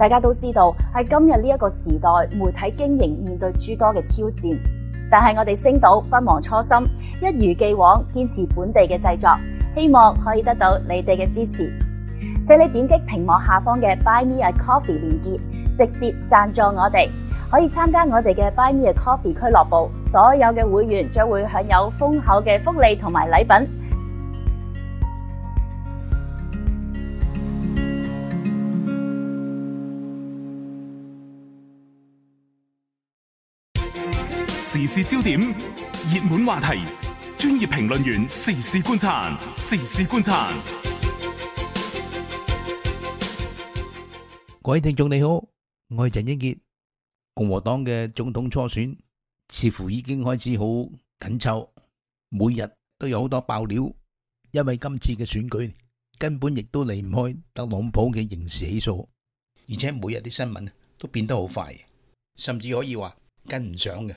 大家都知道喺今日呢一个时代，媒体经营面对诸多嘅挑战。但系我哋星岛不忘初心，一如既往坚持本地嘅制作，希望可以得到你哋嘅支持。请你点击屏幕下方嘅 Buy Me a Coffee 链接，直接赞助我哋，可以参加我哋嘅 Buy Me a Coffee 俱乐部。所有嘅会员将会享有丰厚嘅福利同埋礼品。时事焦点、热门话题、专业评论员时事观察、时事观察。各位听众你好，我系陈英杰。共和党嘅总统初选似乎已经开始好紧凑，每日都有好多爆料。因为今次嘅选举根本亦都离唔开特朗普嘅刑事起诉，而且每日啲新闻都变得好快，甚至可以话跟唔上嘅。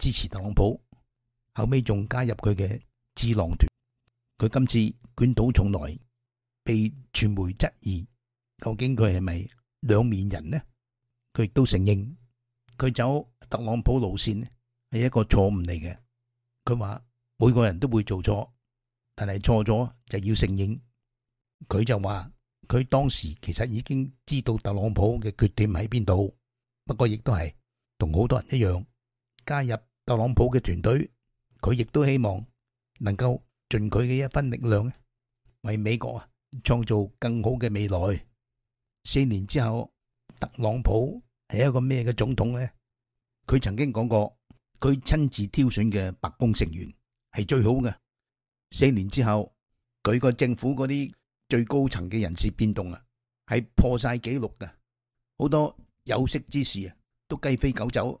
支持特朗普，后尾仲加入佢嘅智囊团。佢今次卷土重来，被传媒质疑，究竟佢系咪两面人呢？佢亦都承认，佢走特朗普路线系一个错误嚟嘅。佢话每个人都会做错，但系错咗就要承认。佢就话佢当时其实已经知道特朗普嘅缺点喺边度，不过亦都系同好多人一样加入。特朗普嘅团队，佢亦都希望能够尽佢嘅一分力量，为美国啊创造更好嘅未来。四年之后，特朗普系一个咩嘅总统呢？佢曾经讲过，佢亲自挑选嘅白宫成员系最好嘅。四年之后，佢个政府嗰啲最高层嘅人事变动啊，系破晒纪录噶，好多有识之士啊，都鸡飞狗走。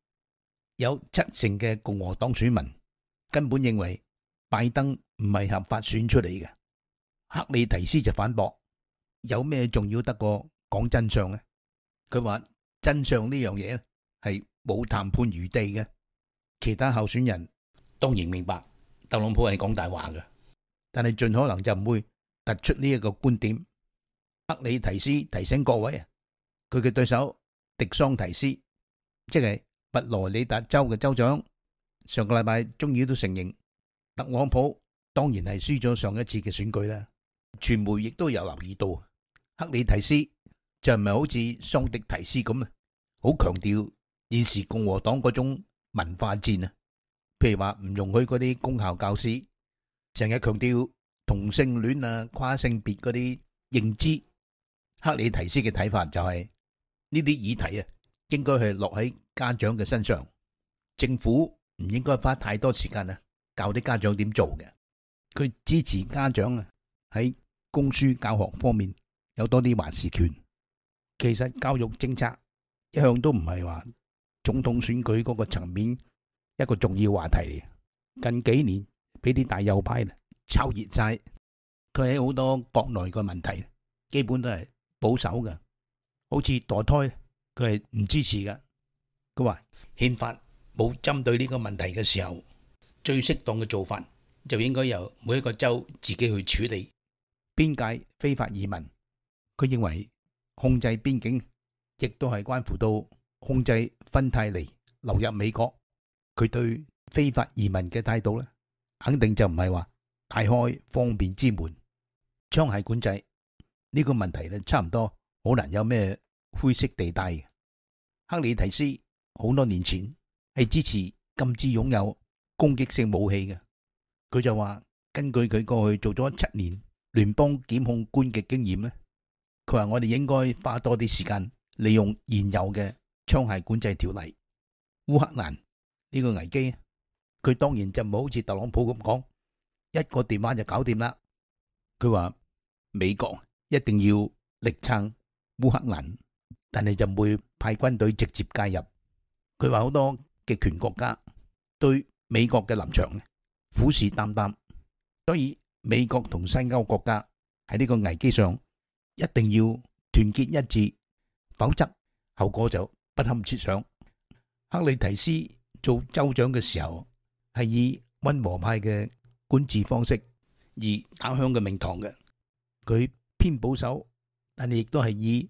有七成嘅共和党选民根本认为拜登唔系合法选出嚟嘅。克里提斯就反驳：有咩重要得过讲真相呢？佢话真相呢样嘢系冇谈判余地嘅。其他候选人当然明白特朗普系讲大话嘅，但系尽可能就唔会突出呢一个观点。克里提斯提醒各位啊，佢嘅对手迪桑提斯即系。佛罗里达州嘅州长上个礼拜终于都承认特朗普当然系输咗上一次嘅选举啦。传媒亦都有留意到，克里提斯就唔系好似桑迪提斯咁啊，好强调现时共和党嗰种文化战啊，譬如话唔容许嗰啲公校教师成日强调同性恋啊、跨性别嗰啲认知。克里提斯嘅睇法就系呢啲议题啊。应该系落喺家长嘅身上，政府唔应该花太多时间啊，教啲家长点做嘅。佢支持家长啊，喺公书教学方面有多啲还事权。其实教育政策一向都唔系话总统选举嗰个层面一个重要话题嚟。近几年俾啲大右派啦炒热晒，佢喺好多国内嘅问题基本都系保守嘅，好似堕胎。佢系唔支持嘅。佢話憲法冇針對呢個問題嘅時候，最適當嘅做法就應該由每一個州自己去處理邊界非法移民。佢認為控制邊境亦都係關乎到控制芬泰尼流入美國。佢對非法移民嘅態度咧，肯定就唔係話大開方便之門，枪係管制呢個問題咧，差唔多好難有咩灰色地帶。克里提斯好多年前系支持禁止拥有攻击性武器嘅，佢就话根据佢过去做咗七年联邦检控官嘅经验咧，佢话我哋应该花多啲时间利用现有嘅枪械管制条例。乌克兰呢个危机，佢当然就冇好似特朗普咁讲一个电话就搞掂啦。佢话美国一定要力撑乌克兰。但系就唔会派军队直接介入。佢话好多极权国家对美国嘅立场虎视眈眈，所以美国同西欧国家喺呢个危机上一定要团结一致，否则后果就不堪设想。克里提斯做州长嘅时候系以温和派嘅管治方式而打响嘅名堂嘅，佢偏保守，但系亦都系以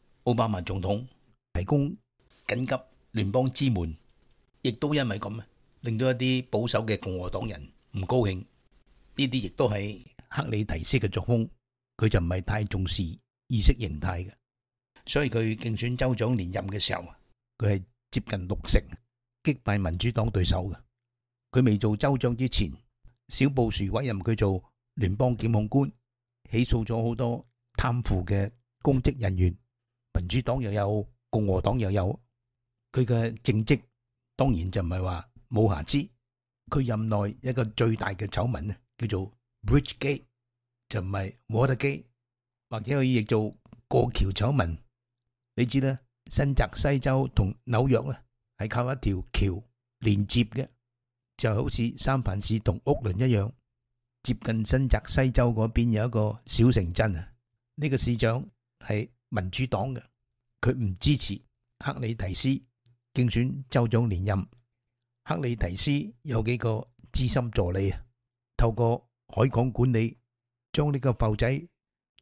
奥巴马总统提供紧急联邦支援，亦都因为咁令到一啲保守嘅共和党人唔高兴。呢啲亦都系克里提斯嘅作风，佢就唔系太重视意识形态嘅。所以佢竞选州长连任嘅时候，佢系接近六成击败民主党对手嘅。佢未做州长之前，小布殊委任佢做联邦检控官，起诉咗好多贪腐嘅公职人员。民主党又有共和党又有佢嘅政绩，当然就唔系话冇瑕疵。佢任内一个最大嘅丑闻咧，叫做 Bridgegate，就唔系 Gate，或者可以译做过桥丑闻。你知啦，新泽西州同纽约咧系靠一条桥连接嘅，就好似三藩市同屋伦一样，接近新泽西州嗰边有一个小城镇啊。呢个市长系。民主党嘅佢唔支持克里提斯竞选州长连任。克里提斯有几个资深助理啊，透过海港管理，将呢个浮仔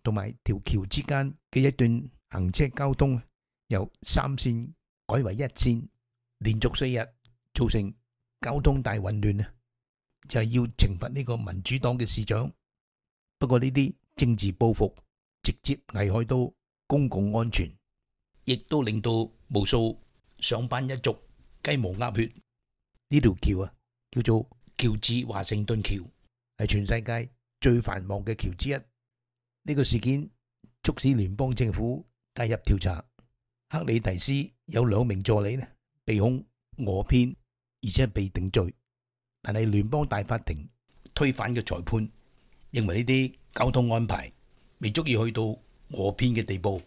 同埋条桥之间嘅一段行车交通由三线改为一线，连续四日造成交通大混乱啊！就系要惩罚呢个民主党嘅市长。不过呢啲政治报复直接危害到。公共安全，亦都令到无数上班一族鸡毛鸭血。呢条桥啊，叫做乔治华盛顿桥，系全世界最繁忙嘅桥之一。呢个事件促使联邦政府介入调查。克里提斯有两名助理呢被控讹骗，而且被定罪。但系联邦大法庭推翻嘅裁判，认为呢啲交通安排未足以去到。我编嘅地步，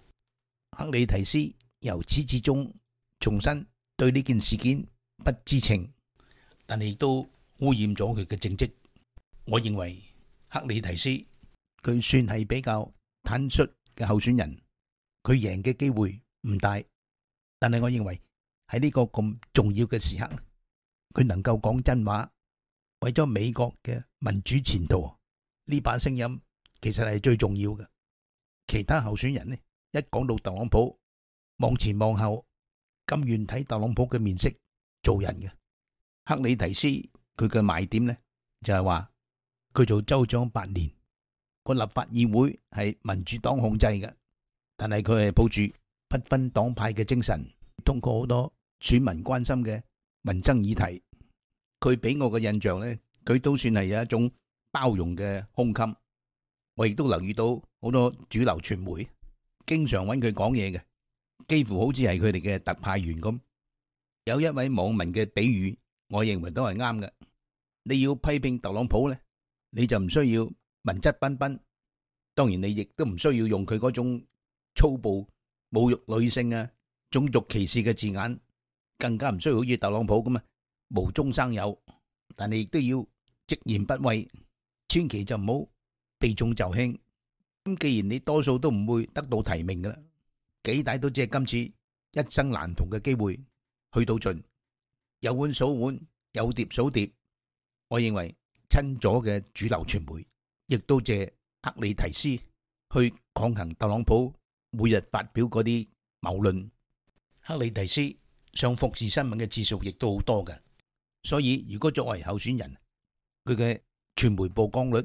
克里提斯由始至终重新对呢件事件不知情，但系都污染咗佢嘅政绩。我认为克里提斯佢算系比较坦率嘅候选人，佢赢嘅机会唔大，但系我认为喺呢个咁重要嘅时刻，佢能够讲真话，为咗美国嘅民主前途，呢把声音其实系最重要嘅。其他候选人呢，一讲到特朗普，望前望后，甘愿睇特朗普嘅面色做人嘅。克里提斯佢嘅卖点呢，就系话佢做州长八年，个立法议会系民主党控制嘅，但系佢系抱住不分党派嘅精神，通过好多选民关心嘅民生议题。佢俾我嘅印象呢，佢都算系有一种包容嘅胸襟。我亦都留意到好多主流传媒经常揾佢讲嘢嘅，几乎好似系佢哋嘅特派员咁。有一位网民嘅比喻，我认为都系啱嘅。你要批评特朗普咧，你就唔需要文质彬彬，当然你亦都唔需要用佢嗰种粗暴侮辱女性啊、种族歧视嘅字眼，更加唔需要好似特朗普咁啊无中生有。但你亦都要直言不讳，千祈就唔好。避重就轻，咁既然你多数都唔会得到提名噶啦，几大都只系今次一生难逃嘅机会去到尽，有碗数碗，有碟数碟。我认为亲咗嘅主流传媒，亦都借克里提斯去抗衡特朗普每日发表嗰啲谬论。克里提斯上《服侍新闻》嘅次数亦都好多嘅，所以如果作为候选人，佢嘅传媒曝光率。